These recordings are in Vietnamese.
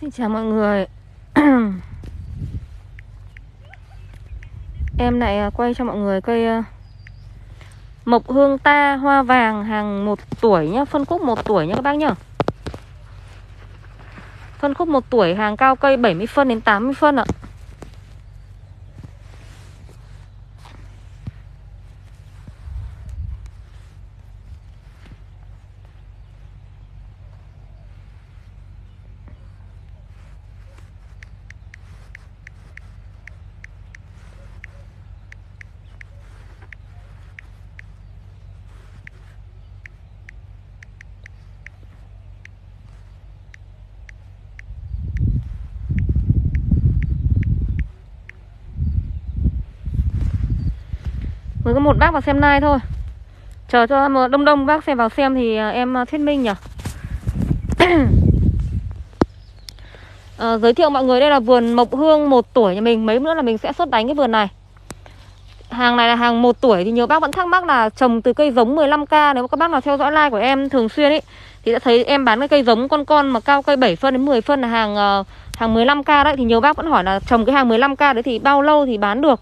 Xin chào mọi người Em lại à, quay cho mọi người cây à, Mộc hương ta hoa vàng hàng một tuổi nhá Phân khúc một tuổi nhá các bác nhá Phân khúc một tuổi hàng cao cây 70 phân đến 80 phân ạ mới có một bác vào xem live thôi chờ cho ờ, đông đông bác xem vào xem thì ờ, em ờ, thuyết minh nhỉ à, giới thiệu mọi người đây là vườn mộc hương một tuổi nhà mình mấy nữa là mình sẽ xuất đánh cái vườn này hàng này là hàng một tuổi thì nhiều bác vẫn thắc mắc là trồng từ cây giống 15k nếu các bác nào theo dõi like của em thường xuyên ấy thì đã thấy em bán cái cây giống con con mà cao cây 7 phân đến 10 phân là hàng hàng 15k đấy thì nhiều bác vẫn hỏi là trồng cái hàng 15k đấy thì bao lâu thì bán được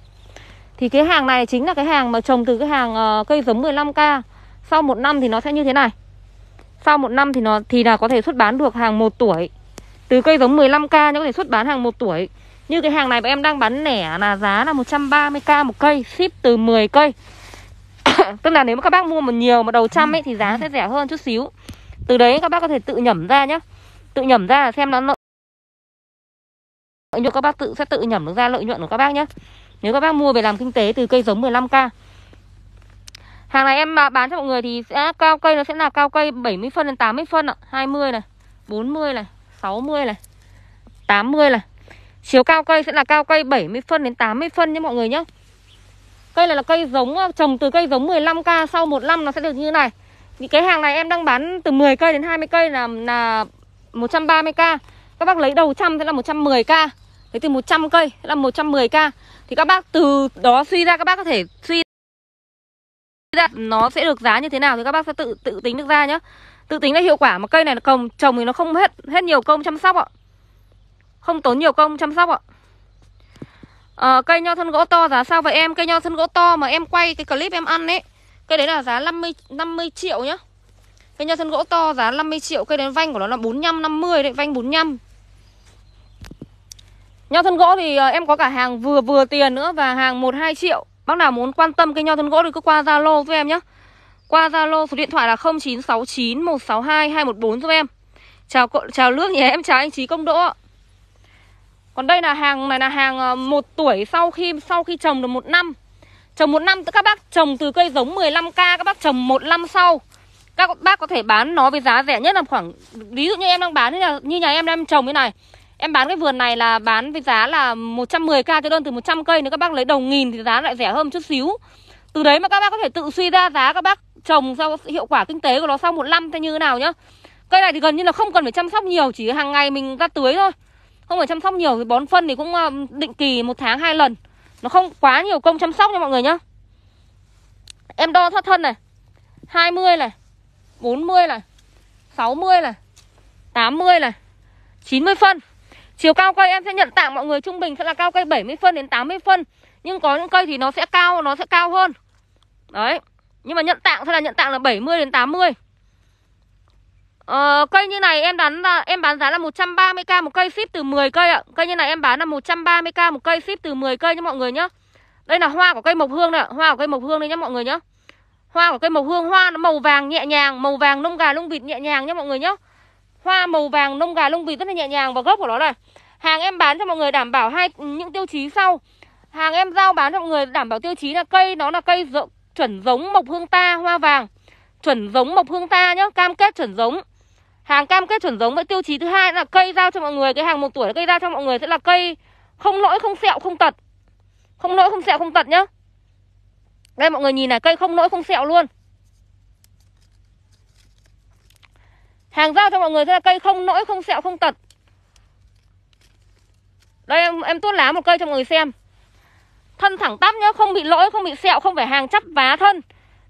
thì cái hàng này chính là cái hàng mà trồng từ cái hàng ờ, cây giống 15k Sau một năm thì nó sẽ như thế này Sau một năm thì nó thì là có thể xuất bán được hàng 1 tuổi Từ cây giống 15k nó có thể xuất bán hàng 1 tuổi Như cái hàng này bọn em đang bán nẻ là giá là 130k một cây Ship từ 10 cây Tức là nếu mà các bác mua một nhiều mà đầu trăm ấy thì giá sẽ rẻ hơn chút xíu Từ đấy các bác có thể tự nhẩm ra nhé Tự nhẩm ra xem nó lợi nhuận các bác tự sẽ tự nhẩm được ra lợi nhuận của các bác nhé nếu các bác mua về làm kinh tế từ cây giống 15k Hàng này em bán cho mọi người thì sẽ cao cây nó sẽ là cao cây 70 phân đến 80 phân ạ. 20 này, 40 này, 60 này, 80 này. Chiều cao cây sẽ là cao cây 70 phân đến 80 phân nhé mọi người nhé. Cây này là cây giống ờ, trồng từ cây giống 15k sau một năm nó sẽ được như này. Thì cái hàng này em đang bán từ 10 cây đến 20 cây là là 130k. Các bác lấy đầu trăm sẽ là 110k. Thế từ 100 cây là 110k Thì các bác từ đó suy ra các bác có thể suy ra nó sẽ được giá như thế nào thì các bác sẽ tự tự tính được ra nhá. Tự tính là hiệu quả mà cây này nó trồng trồng thì nó không hết hết nhiều công chăm sóc ạ. Không tốn nhiều công chăm sóc ạ. À, cây nho thân gỗ to giá sao vậy em? Cây nho thân gỗ to mà em quay cái clip em ăn ấy. Cây đấy là giá 50 50 triệu nhá. Cây nho thân gỗ to giá 50 triệu, cây đến vanh của nó là 45 50 đấy, vanh 45. Nho thân gỗ thì ờ, em có cả hàng vừa vừa tiền nữa và hàng 1-2 triệu Bác nào muốn quan tâm cây nho thân gỗ thì cứ qua Zalo giúp em nhé Qua Zalo số điện thoại là 0969 162 214 giúp em Chào cậu, chào nước nhé, em chào anh Trí Công Đỗ Còn đây là hàng này là hàng ờ, một tuổi sau khi sau khi trồng được một năm Trồng một năm các bác trồng từ cây giống 15k các bác trồng một năm sau Các bác có thể bán nó với giá rẻ nhất là khoảng Ví dụ như em đang bán như, là, như nhà em đang trồng thế này Em bán cái vườn này là bán với giá là 110k cái đơn từ 100 cây Nếu các bác lấy đồng nghìn thì giá lại rẻ hơn chút xíu Từ đấy mà các bác có thể tự suy ra giá các bác trồng sau hiệu quả kinh tế của nó sau một năm thế như thế nào nhá Cây này thì gần như là không cần phải chăm sóc nhiều Chỉ hàng ngày mình ra tưới thôi Không phải chăm sóc nhiều thì bón phân thì cũng ờ, định kỳ một tháng hai lần Nó không quá nhiều công chăm sóc nha mọi người nhá Em đo thoát thân này 20 này 40 này 60 này 80 này 90 phân Chiều cao cây em sẽ nhận tặng mọi người trung bình sẽ là cao cây 70 phân đến 80 phân Nhưng có những cây thì nó sẽ cao, nó sẽ cao hơn Đấy Nhưng mà nhận tặng sẽ là nhận tặng là 70 đến 80 ờ, Cây như này em bán là em bán giá là 130k một cây ship từ 10 cây ạ Cây như này em bán là 130k một cây ship từ 10 cây nha mọi người nhá Đây là hoa của cây mộc hương này Hoa của cây mộc hương đây nhá mọi người nhá Hoa của cây mộc hương hoa nó màu vàng nhẹ nhàng Màu vàng lông gà lông vịt nhẹ nhàng nhá mọi người nhá Hoa màu vàng lông gà lông vịt rất là nhẹ nhàng và gốc của nó này Hàng em bán cho mọi người đảm bảo hai những tiêu chí sau Hàng em giao bán cho mọi người đảm bảo tiêu chí là cây nó là cây dự, chuẩn giống mộc hương ta hoa vàng Chuẩn giống mộc hương ta nhá, cam kết chuẩn giống Hàng cam kết chuẩn giống với tiêu chí thứ hai là cây giao cho mọi người Cái hàng một tuổi cây giao cho mọi người sẽ là cây không lỗi, không sẹo, không tật Không lỗi, không sẹo, không tật nhá Đây mọi người nhìn này, cây không lỗi, không sẹo luôn hàng giao cho mọi người ra cây không nỗi không sẹo không tật đây em em tuốt lá một cây cho mọi người xem thân thẳng tắp nhá không bị lỗi không bị sẹo không phải hàng chắp vá thân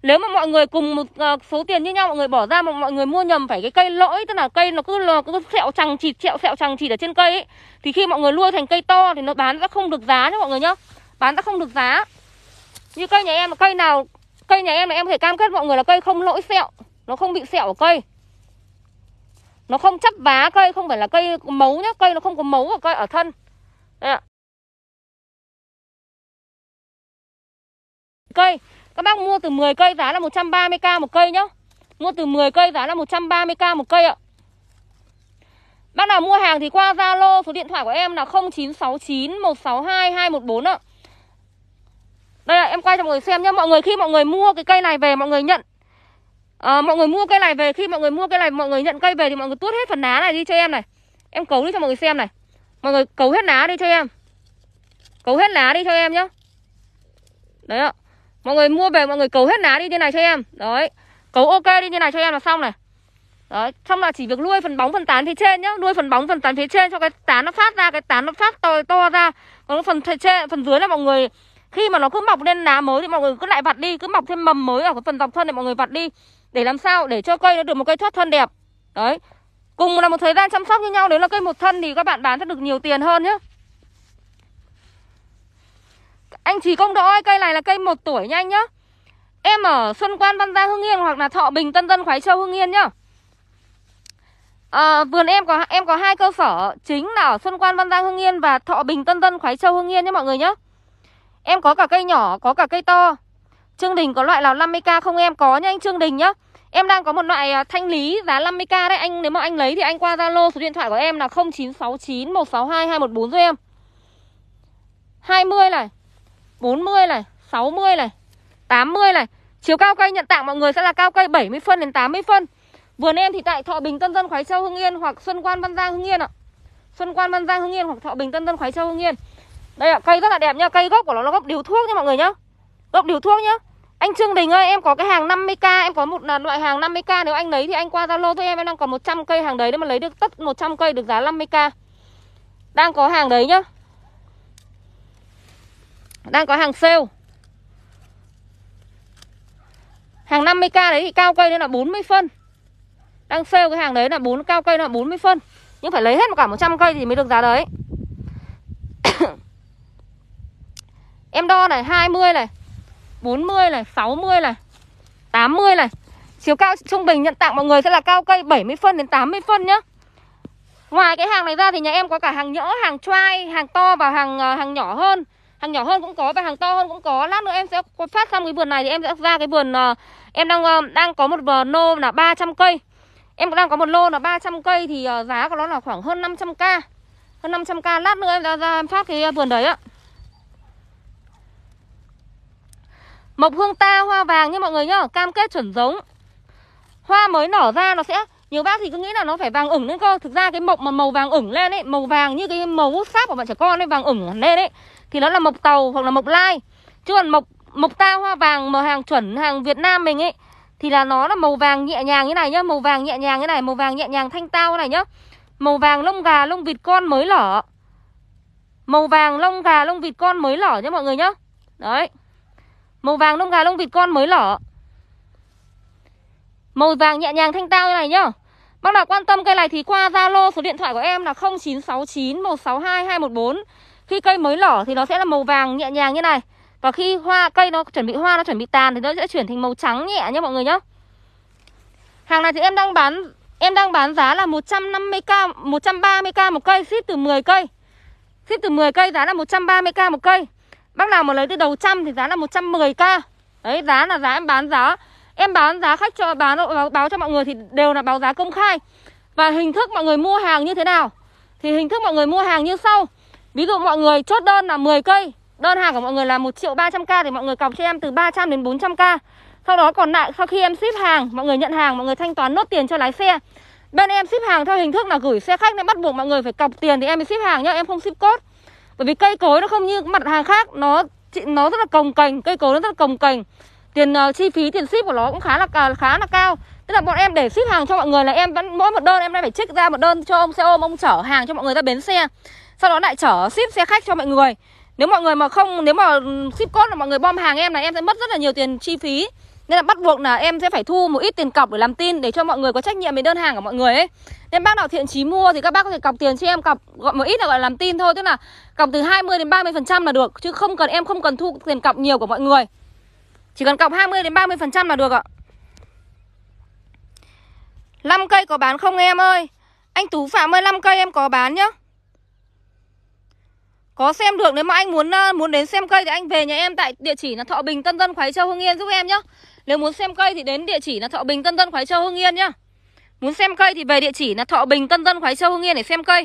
nếu mà mọi người cùng một ờ, số tiền như nhau mọi người bỏ ra mà mọi người mua nhầm phải cái cây lỗi tức là cây nó cứ nó cứ sẹo chằng chịt sẹo sẹo chằng chịt ở trên cây ấy thì khi mọi người nuôi thành cây to thì nó bán đã không được giá nhá mọi người nhá bán đã không được giá như cây nhà em là cây nào cây nhà em là em có thể cam kết mọi người là cây không lỗi sẹo nó không bị sẹo ở cây nó không chấp vá cây không phải là cây mấu nhá cây nó không có mấu ở cây ở thân đây ạ. cây các bác mua từ 10 cây giá là 130k một cây nhá mua từ 10 cây giá là 130k một cây ạ bác nào mua hàng thì qua zalo số điện thoại của em là 0969 162 214 ạ đây ạ em quay cho mọi người xem nhá mọi người khi mọi người mua cái cây này về mọi người nhận à, mọi người mua cây này về khi mọi người mua cây này mọi người nhận cây về thì mọi người tuốt hết phần lá này đi cho em này em cấu đi cho mọi người xem này mọi người cấu hết lá đi cho em cấu hết lá đi cho em nhá đấy ạ mọi người mua về mọi người cấu hết lá đi như này cho em đấy cấu ok đi như này cho em là xong này Đấy, xong là chỉ việc nuôi phần bóng phần tán phía trên nhá, nuôi phần bóng phần tán phía trên cho cái tán nó phát ra, cái tán nó phát to to ra. Còn phần trên, phần dưới là mọi người khi mà nó cứ mọc lên lá mới thì mọi người cứ lại vặt đi, cứ mọc thêm mầm mới ở cái phần dọc thân này mọi người vặt đi để làm sao để cho cây nó được một cây thoát thân đẹp đấy cùng là một thời gian chăm sóc như nhau nếu là cây một thân thì các bạn bán sẽ được nhiều tiền hơn nhé anh chỉ công đỗ ơi cây này là cây một tuổi nha anh nhá em ở xuân quan văn giang hưng yên hoặc là thọ bình tân tân khoái châu hưng yên nhá à, vườn em có em có hai cơ sở chính là ở xuân quan văn giang hưng yên và thọ bình tân tân khoái châu hưng yên nhé mọi người nhá em có cả cây nhỏ có cả cây to Trương Đình có loại là 50k không em? Có nha anh Trương Đình nhá. Em đang có một loại à, thanh lý giá 50k đấy anh nếu mà anh lấy thì anh qua Zalo số điện thoại của em là 0969162214 162 em. 20 này, 40 này, 60 này, 80 này. Chiều cao cây nhận tặng mọi người sẽ là cao cây 70 phân đến 80 phân. Vườn em thì tại Thọ Bình Tân Dân Khoái Châu Hưng Yên hoặc Xuân Quan Văn Giang Hưng Yên ạ. Xuân Quan Văn Giang Hưng Yên hoặc Thọ Bình Tân Tân Khoái Châu Hưng Yên. Đây ạ, cây rất là đẹp nha, cây gốc của nó là gốc điều thuốc nha mọi người nhá. Gốc điều thuốc nhá. Anh Trương Đình ơi em có cái hàng 50k Em có một là loại hàng 50k Nếu anh lấy thì anh qua Zalo thôi em Em đang còn 100 cây hàng đấy Nếu mà lấy được tất 100 cây được giá 50k Đang có hàng đấy nhá Đang có hàng sale Hàng 50k đấy thì cao cây nên là 40 phân Đang sale cái hàng đấy là 4 cao cây là 40 phân Nhưng phải lấy hết cả 100 cây thì mới được giá đấy Em đo này 20 này 40 này 60 này 80 này Chiều cao trung bình nhận tặng mọi người sẽ là cao cây 70 phân đến 80 phân nhá Ngoài cái hàng này ra thì nhà em có cả hàng nhỡ, hàng trai, hàng to và hàng ờ, hàng nhỏ hơn Hàng nhỏ hơn cũng có và hàng to hơn cũng có Lát nữa em sẽ phát xong cái vườn này thì em sẽ ra cái vườn ờ, Em đang ờ, đang có một vườn nô là 300 cây Em đang có một lô là 300 cây thì giá của nó là khoảng hơn 500k Hơn 500k lát nữa em ra, ra em phát cái vườn đấy ạ Mộc hương ta hoa vàng nha mọi người nhá Cam kết chuẩn giống Hoa mới nở ra nó sẽ Nhiều bác thì cứ nghĩ là nó phải vàng ửng lên cơ Thực ra cái mộc mà màu vàng ửng lên ấy Màu vàng như cái màu hút sáp của bạn trẻ con ấy Vàng ửng lên ấy Thì nó là mộc tàu hoặc là mộc lai Chứ còn mộc mộc ta hoa vàng mà hàng chuẩn hàng Việt Nam mình ấy Thì là nó là màu vàng nhẹ nhàng như này nhá Màu vàng nhẹ nhàng như này Màu vàng nhẹ nhàng thanh tao như này nhá Màu vàng lông gà lông vịt con mới lở Màu vàng lông gà lông vịt con mới lở nhá mọi người nhá Đấy Màu vàng lông gà lông vịt con mới lỏ Màu vàng nhẹ nhàng thanh tao như này nhá Bác nào quan tâm cây này thì qua Zalo số điện thoại của em là 0969 162 214 Khi cây mới lỏ thì nó sẽ là màu vàng nhẹ nhàng như này Và khi hoa cây nó chuẩn bị hoa, nó chuẩn bị tàn thì nó sẽ chuyển thành màu trắng nhẹ nhá mọi người nhá Hàng này thì em đang bán em đang bán giá là 150k, 130k một cây, ship từ 10 cây Ship từ 10 cây giá là 130k một cây Bác nào mà lấy từ đầu trăm thì giá là 110k Đấy giá là giá em bán giá Em bán giá khách cho bán báo, báo cho mọi người thì đều là báo giá công khai Và hình thức mọi người mua hàng như thế nào Thì hình thức mọi người mua hàng như sau Ví dụ mọi người chốt đơn là 10 cây Đơn hàng của mọi người là 1 triệu 300k Thì mọi người cọc cho em từ 300 đến 400k Sau đó còn lại sau khi em ship hàng Mọi người nhận hàng, mọi người thanh toán nốt tiền cho lái xe Bên em ship hàng theo hình thức là gửi xe khách Nên bắt buộc mọi người phải cọc tiền thì em mới ship hàng nhá Em không ship cốt bởi vì cây cối nó không như mặt hàng khác nó nó rất là cồng cành cây cối nó rất là cồng cành tiền uh, chi phí tiền ship của nó cũng khá là ờ, khá là cao tức là bọn em để ship hàng cho mọi người là em vẫn mỗi một đơn em đã phải trích ra một đơn cho ông xe ôm ông chở hàng cho mọi người ra bến xe sau đó lại chở ship xe khách cho mọi người nếu mọi người mà không nếu mà ừ, ship code là mọi người bom hàng em là em sẽ mất rất là nhiều tiền chi phí nên là bắt buộc là em sẽ phải thu một ít tiền cọc để làm tin Để cho mọi người có trách nhiệm về đơn hàng của mọi người ấy Nên bác nào thiện chí mua thì các bác có thể cọc tiền cho em cọc gọi một ít là gọi là làm tin thôi Tức là cọc từ 20 đến 30% là được Chứ không cần em không cần thu tiền cọc nhiều của mọi người Chỉ cần cọc 20 đến 30% là được ạ 5 cây có bán không em ơi Anh Tú Phạm ơi 5 cây em có bán nhá có xem được nếu mà anh muốn ờ, muốn đến xem cây thì anh về nhà em tại địa chỉ là Thọ Bình Tân Tân Khoái Châu hương Yên giúp em nhá. Nếu muốn xem cây thì đến địa chỉ là Thọ Bình Tân Tân khói Châu Hưng Yên nhá. Muốn xem cây thì về địa chỉ là Thọ Bình Tân Tân khói Châu Hưng Yên để xem cây.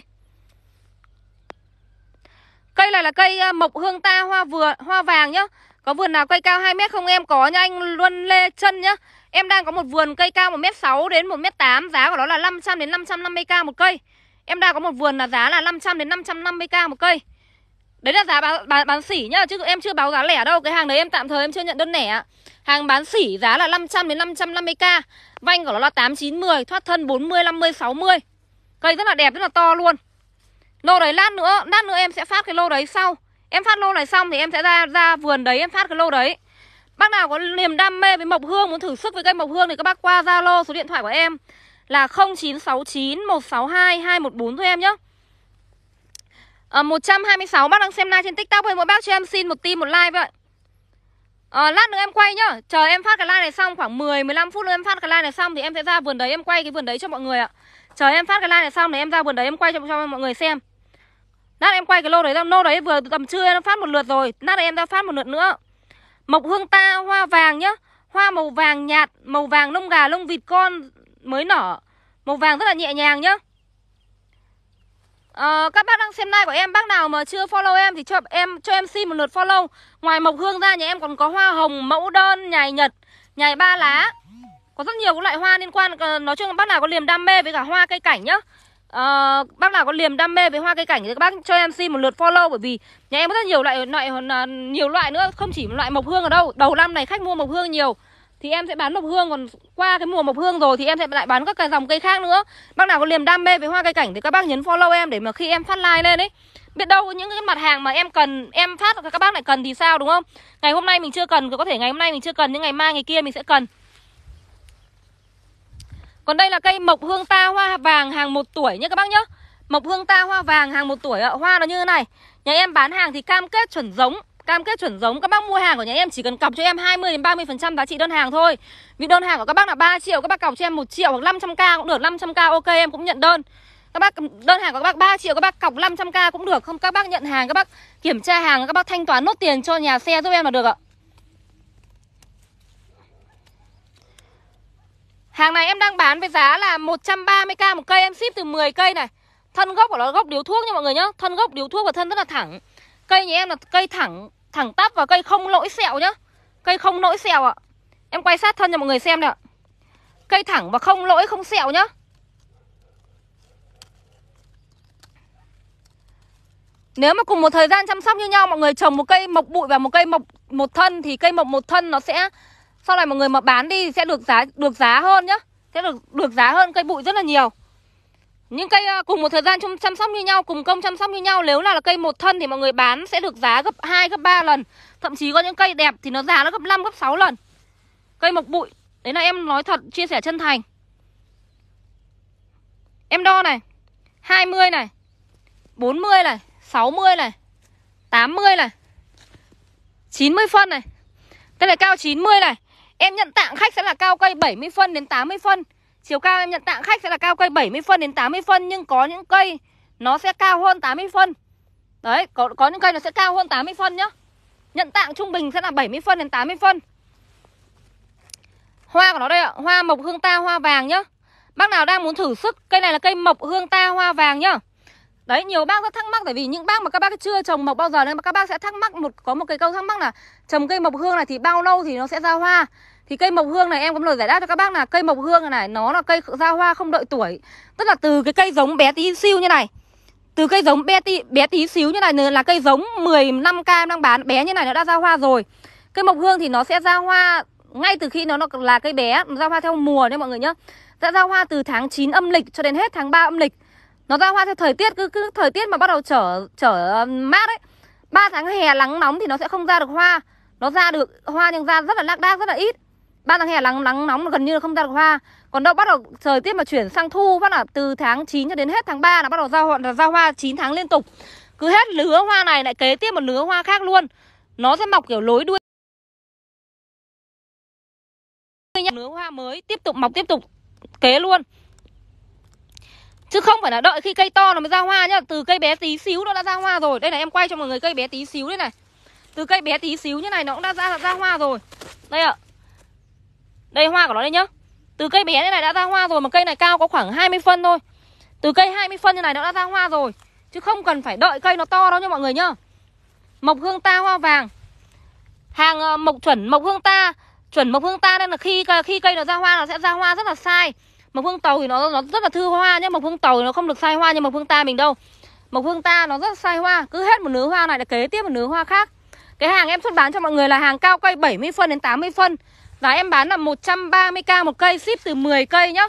Cây này là cây à, mộc hương ta hoa vừa hoa vàng nhá. Có vườn nào cây cao 2 mét không em có nha anh Luân Lê Chân nhá. Em đang có một vườn cây cao 1m6 đến 1m8, giá của nó là 500 đến 550k một cây. Em đang có một vườn là giá là 500 đến 550k một cây. Đấy là giá bán, bán, bán sỉ nhá Chứ em chưa báo giá lẻ đâu Cái hàng đấy em tạm thời em chưa nhận đơn lẻ Hàng bán sỉ giá là 500 đến 550k Vanh của nó là tám chín mười, Thoát thân 40, 50, 60 Cây rất là đẹp, rất là to luôn Lô đấy lát nữa Lát nữa em sẽ phát cái lô đấy sau Em phát lô này xong thì em sẽ ra ra vườn đấy Em phát cái lô đấy Bác nào có niềm đam mê với mộc hương Muốn thử sức với cây mộc hương thì các bác qua Zalo số điện thoại của em Là 0969 162 214 thôi em nhé à, ờ, 126 bác đang xem live trên tiktok ơi mỗi bác cho em xin một tim một like vậy à, lát nữa em quay nhá chờ em phát cái like này xong khoảng 10 15 phút nữa em phát cái like này xong thì em sẽ ra vườn đấy em quay cái vườn đấy cho mọi người ạ chờ em phát cái like này xong thì em ra vườn đấy em quay cho, cho mọi người xem lát em quay cái lô đấy ra lô đấy vừa tầm trưa em phát một lượt rồi lát này em ra phát một lượt nữa mộc hương ta hoa vàng nhá hoa màu vàng nhạt màu vàng lông gà lông vịt con mới nở màu vàng rất là nhẹ nhàng nhá À, các bác đang xem live của em, bác nào mà chưa follow em thì cho em cho em xin một lượt follow. Ngoài mộc hương ra nhà em còn có hoa hồng, mẫu đơn, nhài nhật, nhài ba lá. Có rất nhiều các loại hoa liên quan ờ, nói chung là bác nào có niềm đam mê với cả hoa cây cảnh nhá. À, bác nào có niềm đam mê với hoa cây cảnh thì các bác cho em xin một lượt follow bởi vì nhà em có rất nhiều loại loại nhiều loại nữa, không chỉ một loại mộc hương ở đâu. Đầu năm này khách mua mộc hương nhiều thì em sẽ bán mộc hương còn qua cái mùa mộc hương rồi thì em sẽ lại bán các cái dòng cây khác nữa bác nào có niềm đam mê với hoa cây cảnh thì các bác nhấn follow em để mà khi em phát like lên ấy biết đâu những cái mặt hàng mà em cần em phát các bác lại cần thì sao đúng không ngày hôm nay mình chưa cần có thể ngày hôm nay mình chưa cần nhưng ngày mai ngày kia mình sẽ cần còn đây là cây mộc hương ta hoa vàng hàng một tuổi nhé các bác nhé Mộc hương ta hoa vàng hàng một tuổi ạ Hoa nó như thế này Nhà em bán hàng thì cam kết chuẩn giống Cam kết chuẩn giống các bác mua hàng của nhà em chỉ cần cọc cho em 20 đến 30% giá trị đơn hàng thôi. Vì đơn hàng của các bác là 3 triệu, các bác cọc cho em 1 triệu hoặc 500k cũng được, 500k ok em cũng nhận đơn. Các bác đơn hàng của các bác 3 triệu các bác cọc 500k cũng được, không các bác nhận hàng các bác kiểm tra hàng các bác thanh toán nốt tiền cho nhà xe giúp em là được ạ. Hàng này em đang bán với giá là 130k một cây Em ship từ 10 cây này Thân gốc của nó gốc điếu thuốc nha mọi người nhá Thân gốc điếu thuốc và thân rất là thẳng Cây nhà em là cây thẳng thẳng tắp và cây không lỗi sẹo nhá Cây không lỗi sẹo ạ Em quay sát thân cho mọi người xem đây ạ Cây thẳng và không lỗi không sẹo nhá Nếu mà cùng một thời gian chăm sóc như nhau Mọi người trồng một cây mộc bụi và một cây mộc một thân Thì cây mộc một thân nó sẽ Sau này mọi người mà bán đi sẽ được giá được giá hơn nhá Sẽ được, được giá hơn cây bụi rất là nhiều những cây ờ, cùng một thời gian chăm sóc như nhau, cùng công chăm sóc như nhau, nếu là, là cây một thân thì mọi người bán sẽ được giá gấp 2 gấp 3 lần. Thậm chí có những cây đẹp thì nó giá nó gấp 5 gấp 6 lần. Cây mộc bụi, đấy là em nói thật chia sẻ chân thành. Em đo này, 20 này, 40 này, 60 này, 80 này, 90 phân này. Cây này cao 90 này. Em nhận tặng khách sẽ là cao cây 70 phân đến 80 phân Chiều cao em nhận tặng khách sẽ là cao cây 70 phân đến 80 phân nhưng có những cây nó sẽ cao hơn 80 phân. Đấy, có có những cây nó sẽ cao hơn 80 phân nhá. Nhận tặng trung bình sẽ là 70 phân đến 80 phân. Hoa của nó đây ạ, hoa mộc hương ta hoa vàng nhá. Bác nào đang muốn thử sức, cây này là cây mộc hương ta hoa vàng nhá. Đấy, nhiều bác rất thắc mắc tại vì những bác mà các bác chưa trồng mộc bao giờ nên các bác sẽ thắc mắc một có một cái câu thắc mắc là trồng cây mộc hương này thì bao lâu thì nó sẽ ra hoa thì cây mộc hương này em cũng lời giải đáp cho các bác là cây mộc hương này nó là cây ra hoa không đợi tuổi tức là từ cái cây giống bé tí siêu như này từ cây giống bé tí, bé tí xíu như này là cây giống 15 k em đang bán bé như này nó đã ra hoa rồi cây mộc hương thì nó sẽ ra hoa ngay từ khi nó, là cây bé nó ra hoa theo mùa đấy mọi người nhá sẽ ra hoa từ tháng 9 âm lịch cho đến hết tháng 3 âm lịch nó ra hoa theo thời tiết cứ cứ thời tiết mà bắt đầu trở trở um, mát ấy ba tháng hè nắng nóng thì nó sẽ không ra được hoa nó ra được hoa nhưng ra rất là lác đác rất là ít ban tháng hè nắng nắng nóng gần như là không ra được hoa còn đâu bắt đầu thời tiết mà chuyển sang thu bắt là từ tháng 9 cho đến hết tháng 3 là bắt đầu ra ra, ra hoa 9 tháng liên tục cứ hết lứa hoa này lại kế tiếp một lứa hoa khác luôn nó sẽ mọc kiểu lối đuôi lứa hoa mới tiếp tục mọc tiếp tục kế luôn Chứ không phải là đợi khi cây to nó mới ra hoa nhá Từ cây bé tí xíu nó đã ra hoa rồi Đây này em quay cho mọi người cây bé tí xíu đây này Từ cây bé tí xíu như này nó cũng đã ra, ra hoa rồi Đây ạ à, đây hoa của nó đây nhá Từ cây bé thế này đã ra hoa rồi Mà cây này cao có khoảng 20 phân thôi Từ cây 20 phân như này nó đã ra hoa rồi Chứ không cần phải đợi cây nó to đâu nha mọi người nhá Mộc hương ta hoa vàng Hàng ờ, mộc chuẩn mộc hương ta Chuẩn mộc hương ta nên là khi khi cây nó ra hoa Nó sẽ ra hoa rất là sai Mộc hương tàu thì nó, nó rất là thư hoa nhá Mộc hương tàu thì nó không được sai hoa như mộc hương ta mình đâu Mộc hương ta nó rất sai hoa Cứ hết một nứa hoa này là kế tiếp một nứa hoa khác Cái hàng em xuất bán cho mọi người là hàng cao cây 70 phân đến 80 phân Giá em bán là 130k một cây Ship từ 10 cây nhá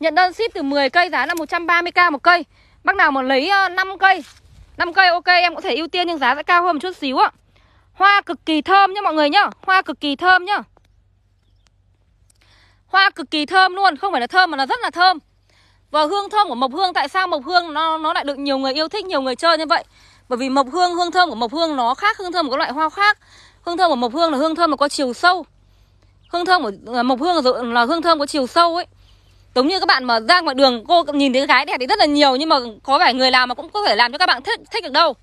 Nhận đơn ship từ 10 cây giá là 130k một cây Bác nào mà lấy 5 ờ, cây 5 cây ok em có thể ưu tiên nhưng giá sẽ cao hơn một chút xíu ạ Hoa cực kỳ thơm nhá mọi người nhá Hoa cực kỳ thơm nhá Hoa cực kỳ thơm luôn Không phải là thơm mà là rất là thơm Và hương thơm của mộc hương Tại sao mộc hương nó, nó lại được nhiều người yêu thích Nhiều người chơi như vậy Bởi vì mộc hương, hương thơm của mộc hương nó khác Hương thơm của các loại hoa khác Hương thơm của mộc hương là hương thơm mà có chiều sâu hương thơm của à, mộc hương là hương thơm có chiều sâu ấy giống như các bạn mà ra ngoài đường cô nhìn thấy gái đẹp thì rất là nhiều nhưng mà có vẻ người làm mà cũng có thể làm cho các bạn thích thích được đâu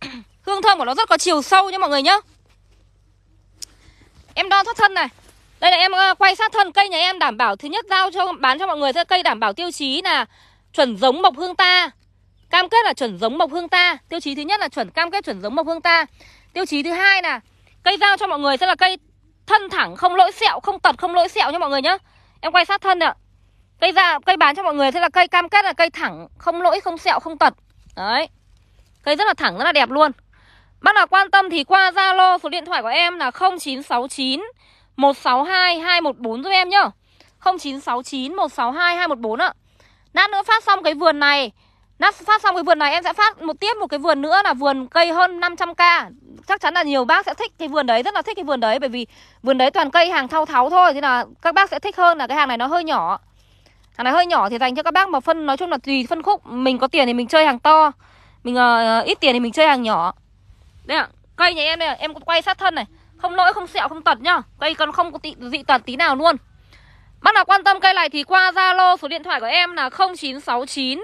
hương thơm của nó rất có chiều sâu nha mọi người nhá em đo thoát thân này đây là em ờ, quay sát thân cây nhà em đảm bảo thứ nhất giao cho bán cho mọi người cây đảm bảo tiêu chí là chuẩn giống mộc hương ta cam kết là chuẩn giống mộc hương ta tiêu chí thứ nhất là chuẩn cam kết chuẩn giống mộc hương ta tiêu chí thứ hai là cây giao cho mọi người sẽ là cây thân thẳng không lỗi sẹo không tật không lỗi sẹo nha mọi người nhá em quay sát thân ạ cây ra cây bán cho mọi người thế là cây cam kết là cây thẳng không lỗi không sẹo không tật đấy cây rất là thẳng rất là đẹp luôn bác nào quan tâm thì qua zalo số điện thoại của em là 0969 162 214 giúp em nhá 0969 162 214 ạ lát nữa phát xong cái vườn này nát phát xong cái vườn này em sẽ phát một tiếp một cái vườn nữa là vườn cây hơn 500k Chắc chắn là nhiều bác sẽ thích cái vườn đấy, rất là thích cái vườn đấy Bởi vì vườn đấy toàn cây hàng thau tháo thôi Thế là các bác sẽ thích hơn là cái hàng này nó hơi nhỏ Hàng này hơi nhỏ thì dành cho các bác mà phân nói chung là tùy phân khúc Mình có tiền thì mình chơi hàng to Mình uh, ít tiền thì mình chơi hàng nhỏ Đây ạ, à, cây nhà em đây em quay sát thân này Không lỗi, không sẹo, không tật nhá Cây còn không có tị, dị tật tí nào luôn Bác nào quan tâm cây này thì qua Zalo số điện thoại của em là 0969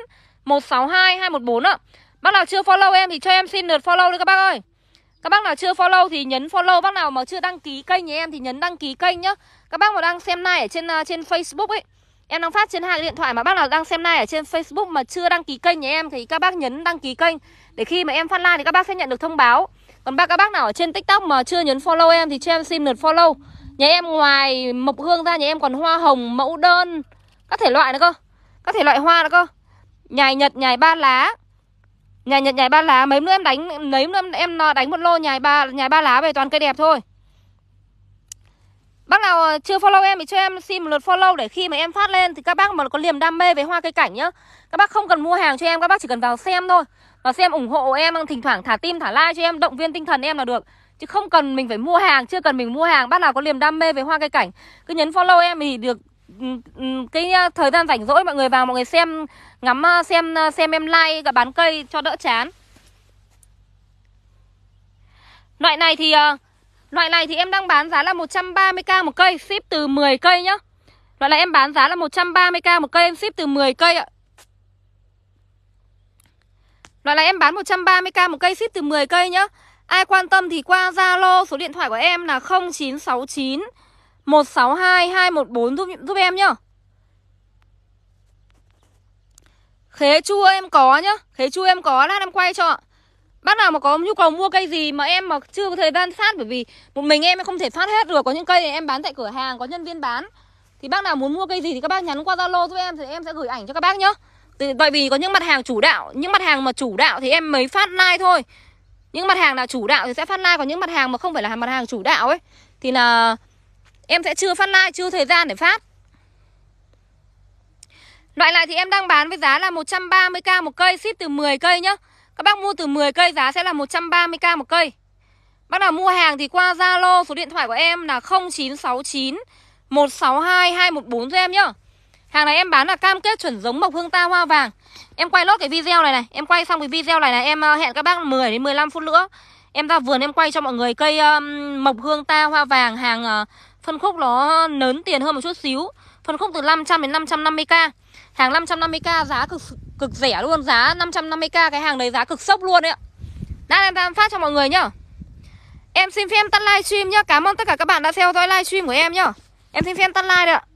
162214 ạ. Bác nào chưa follow em thì cho em xin lượt follow đi các bác ơi. Các bác nào chưa follow thì nhấn follow, bác nào mà chưa đăng ký kênh nhà em thì nhấn đăng ký kênh nhá. Các bác mà đang xem live ở trên uh, trên Facebook ấy, em đang phát trên hai điện thoại mà bác nào đang xem live ở trên Facebook mà chưa đăng ký kênh nhà em thì các bác nhấn đăng ký kênh để khi mà em phát like thì các bác sẽ nhận được thông báo. Còn bác các bác nào ở trên TikTok mà chưa nhấn follow em thì cho em xin lượt follow. Nhà em ngoài mộc hương ra nhà em còn hoa hồng, mẫu đơn, các thể loại nữa cơ. Các thể loại hoa nữa cơ. Nhài Nhật nhài ba lá Nhài Nhật nhài ba lá Mấy nữa em đánh Mấy nữa em đánh một lô nhài ba, nhài ba lá về toàn cây đẹp thôi Bác nào chưa follow em thì cho em xin một lượt follow để khi mà em phát lên thì các bác mà có niềm đam mê về hoa cây cảnh nhá. Các bác không cần mua hàng cho em, các bác chỉ cần vào xem thôi. Vào xem ủng hộ em, thỉnh thoảng thả tim thả like cho em, động viên tinh thần em là được. Chứ không cần mình phải mua hàng, chưa cần mình mua hàng. Bác nào có niềm đam mê về hoa cây cảnh cứ nhấn follow em thì được Ừ, ừ, cái ờ, thời gian rảnh rỗi mọi người vào mọi người xem ngắm ờ, xem ờ, xem em like cả bán cây cho đỡ chán loại này thì loại này thì em đang bán giá là 130k một cây ship từ 10 cây nhá loại này em bán giá là 130k một cây em ship từ 10 cây ạ loại này em bán 130k một cây ship từ 10 cây nhá ai quan tâm thì qua zalo số điện thoại của em là 0969 162 214 giúp giúp em nhá. Khế chua em có nhá, khế chua em có, lát em quay cho Bác nào mà có nhu cầu mua cây gì mà em mà chưa có thời gian phát bởi vì một mình em không thể phát hết được, có những cây thì em bán tại cửa hàng, có nhân viên bán. Thì bác nào muốn mua cây gì thì các bác nhắn qua Zalo giúp em thì em sẽ gửi ảnh cho các bác nhá. Thì, bởi vì có những mặt hàng chủ đạo, những mặt hàng mà chủ đạo thì em mới phát like thôi. Những mặt hàng là chủ đạo thì sẽ phát like, còn những mặt hàng mà không phải là mặt hàng chủ đạo ấy thì là Em sẽ chưa phát like, chưa thời gian để phát Loại này thì em đang bán với giá là 130k một cây Ship từ 10 cây nhá Các bác mua từ 10 cây giá sẽ là 130k một cây Bác nào mua hàng thì qua Zalo Số điện thoại của em là 0969 162 214 cho em nhá Hàng này em bán là cam kết chuẩn giống mộc hương ta hoa vàng Em quay lốt cái video này này Em quay xong cái video này là em ờ, hẹn các bác 10 đến 15 phút nữa Em ra vườn em quay cho mọi người cây um, mộc hương ta hoa vàng hàng uh, Phân khúc nó lớn tiền hơn một chút xíu Phân khúc từ 500 đến 550k Hàng 550k giá cực cực rẻ luôn Giá 550k cái hàng đấy giá cực sốc luôn đấy ạ Đang em đang phát cho mọi người nhá Em xin phép tắt livestream nhá Cảm ơn tất cả các bạn đã theo dõi livestream của em nhá Em xin phép tắt live đấy ạ